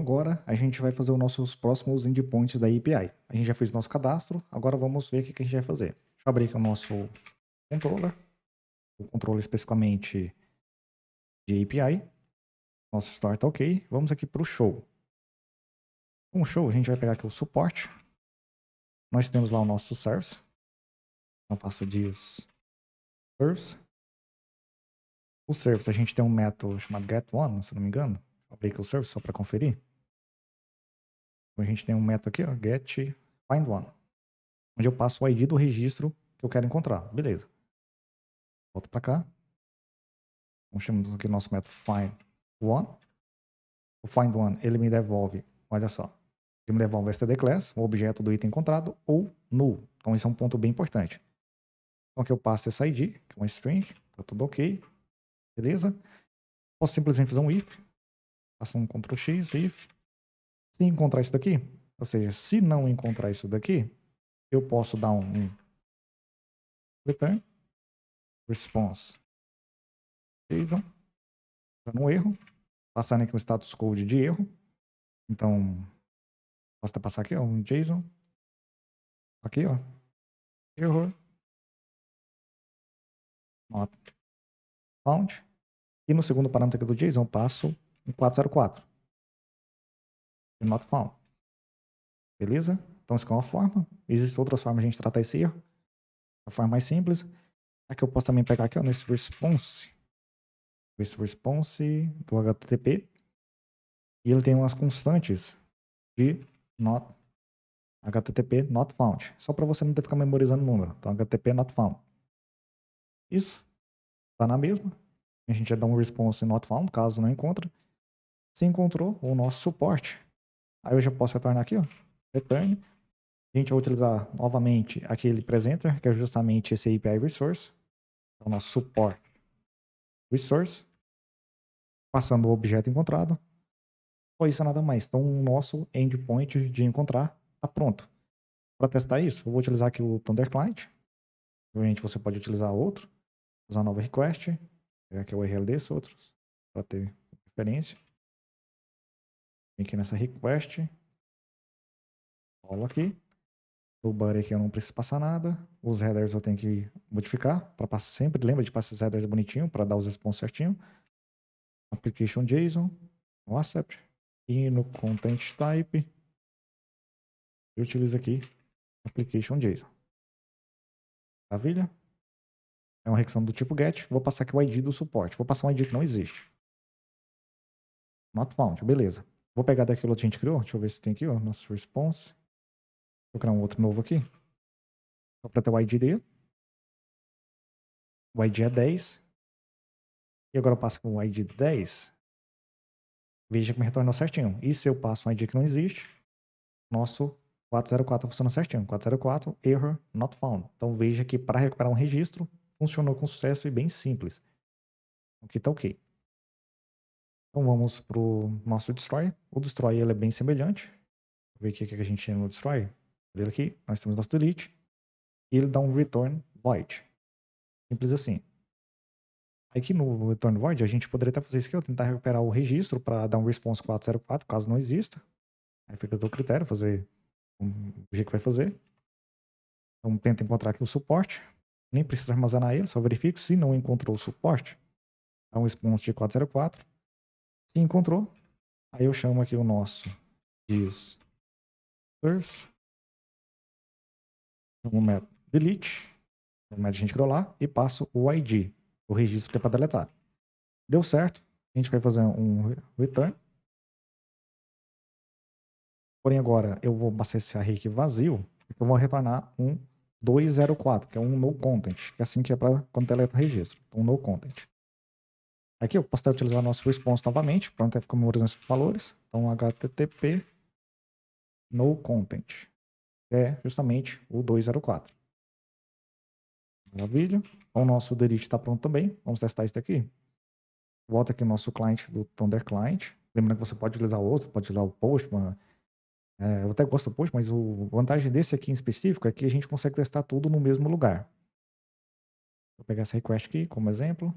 agora a gente vai fazer os nossos próximos endpoints da API. A gente já fez nosso cadastro, agora vamos ver o que a gente vai fazer. Deixa eu abrir aqui o nosso controller, o controller especificamente de API. Nosso start tá ok. Vamos aqui para o show. Com o show, a gente vai pegar aqui o suporte. Nós temos lá o nosso service. Então, passo diz service. O service, a gente tem um método chamado getOne, se não me engano abrir aqui o service só para conferir. Então, a gente tem um método aqui, ó, get find one, onde eu passo o ID do registro que eu quero encontrar. Beleza. Volto para cá. Então, chamamos aqui o nosso método find one. O find one, ele me devolve, olha só, ele me devolve o std class, o objeto do item encontrado, ou null. Então, esse é um ponto bem importante. Então, aqui eu passo essa ID, que é uma string, tá tudo ok. Beleza? Posso simplesmente fazer um if, Faça um Ctrl X, if. Se encontrar isso daqui, ou seja, se não encontrar isso daqui, eu posso dar um, return response JSON, dando um erro, passando aqui um status code de erro. Então, posso até passar aqui, ó, um JSON. Aqui, ó. Error. Not found. E no segundo parâmetro aqui do JSON, passo em 404. Not found. Beleza? Então isso é uma forma. Existem outras formas de a gente tratar esse erro. A forma mais simples. Aqui eu posso também pegar aqui, ó, nesse response. Esse response do HTTP. E ele tem umas constantes de not HTTP not found. Só para você não ter que ficar memorizando o número. Então, HTTP not found. Isso. Tá na mesma. A gente já dá um response not found, caso não encontre se encontrou o nosso suporte. Aí eu já posso retornar aqui, ó, return. A gente vai utilizar novamente aquele presenter, que é justamente esse API resource, é o nosso suporte resource, passando o objeto encontrado. Só isso nada mais. Então o nosso endpoint de encontrar está pronto. Para testar isso, eu vou utilizar aqui o Thunder Client. Obviamente você pode utilizar outro, usar nova request, pegar aqui o URL desses outros, para ter referência. Vem aqui nessa request. Rola aqui. O body aqui eu não preciso passar nada. Os headers eu tenho que modificar. Para sempre lembra de passar esses headers bonitinho para dar os response certinho. Application JSON, accept. E no content type, eu utilizo aqui application JSON. Maravilha. É uma requisição do tipo get. Vou passar aqui o ID do suporte. Vou passar um ID que não existe. Not found, beleza. Vou pegar daquilo que a gente criou. Deixa eu ver se tem aqui, ó. Nosso response. Vou criar um outro novo aqui. Só para ter o ID dele. O ID é 10. E agora eu passo com o ID 10. Veja que me retornou certinho. E se eu passo um ID que não existe, nosso 404 funciona certinho. 404, error, not found. Então veja que para recuperar um registro, funcionou com sucesso e bem simples. O então, que tá ok. Então vamos para o nosso Destroy. O Destroy ele é bem semelhante. Vou ver o que, que a gente tem no Destroy. Ele aqui, nós temos nosso Delete. E ele dá um Return Void. Simples assim. Aqui no Return Void, a gente poderia até fazer isso aqui, eu tentar recuperar o registro para dar um response 404, caso não exista. Aí fica do critério fazer o jeito que vai fazer. Então tenta encontrar aqui o suporte. Nem precisa armazenar ele, só verifique se não encontrou o suporte. Dá um response de 404 se encontrou, aí eu chamo aqui o nosso diz Chamo o método delete, mas a gente criou lá, e passo o ID, o registro que é para deletar. Deu certo, a gente vai fazer um return. Porém agora eu vou passar esse array aqui vazio, eu vou retornar um 204, que é um no content, que é assim que é para quando deleta o registro, um no content. Aqui eu posso até utilizar o nosso response novamente, para não ter memorizando esses valores. Então, http no content, que é justamente o 204. Maravilha. Então, o nosso delete está pronto também. Vamos testar isso daqui. Volta aqui o nosso cliente do Thunder Client. Lembrando que você pode utilizar outro, pode utilizar o Postman. É, eu até gosto do Postman, mas a vantagem desse aqui em específico é que a gente consegue testar tudo no mesmo lugar. Vou pegar essa request aqui como exemplo.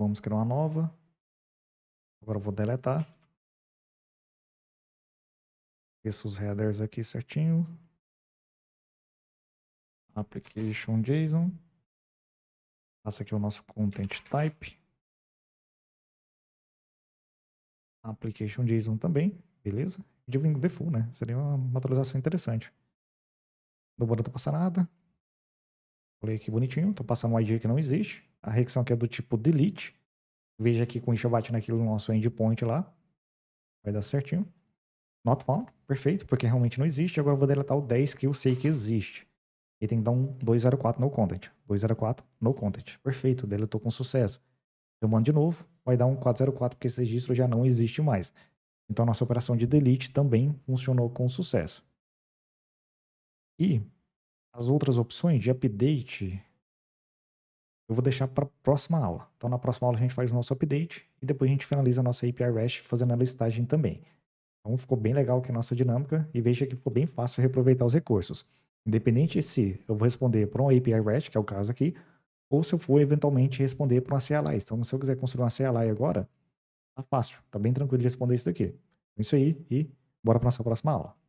Vamos criar uma nova. Agora eu vou deletar. Esses headers aqui certinho. Application JSON. Passa aqui o nosso content type. Application JSON também, beleza? Digo em default, né? Seria uma atualização interessante. não bora não tá passando nada. Olha aqui bonitinho, tô passando um ID que não existe a requisição que é do tipo delete. Veja aqui com o bate naquele nosso endpoint lá. Vai dar certinho. Not found, perfeito, porque realmente não existe. Agora eu vou deletar o 10 que eu sei que existe. E tem que dar um 204 no content. 204 no content. Perfeito, deletou com sucesso. Eu mando de novo, vai dar um 404 porque esse registro já não existe mais. Então a nossa operação de delete também funcionou com sucesso. E as outras opções de update, eu vou deixar para a próxima aula. Então, na próxima aula a gente faz o nosso update e depois a gente finaliza a nossa API REST fazendo a listagem também. Então, ficou bem legal aqui a nossa dinâmica e veja que ficou bem fácil reaproveitar os recursos. Independente se eu vou responder para um API REST, que é o caso aqui, ou se eu for eventualmente responder para uma CLI. Então, se eu quiser construir uma CLI agora, tá fácil, tá bem tranquilo de responder isso daqui. Então, é isso aí e bora para nossa próxima aula.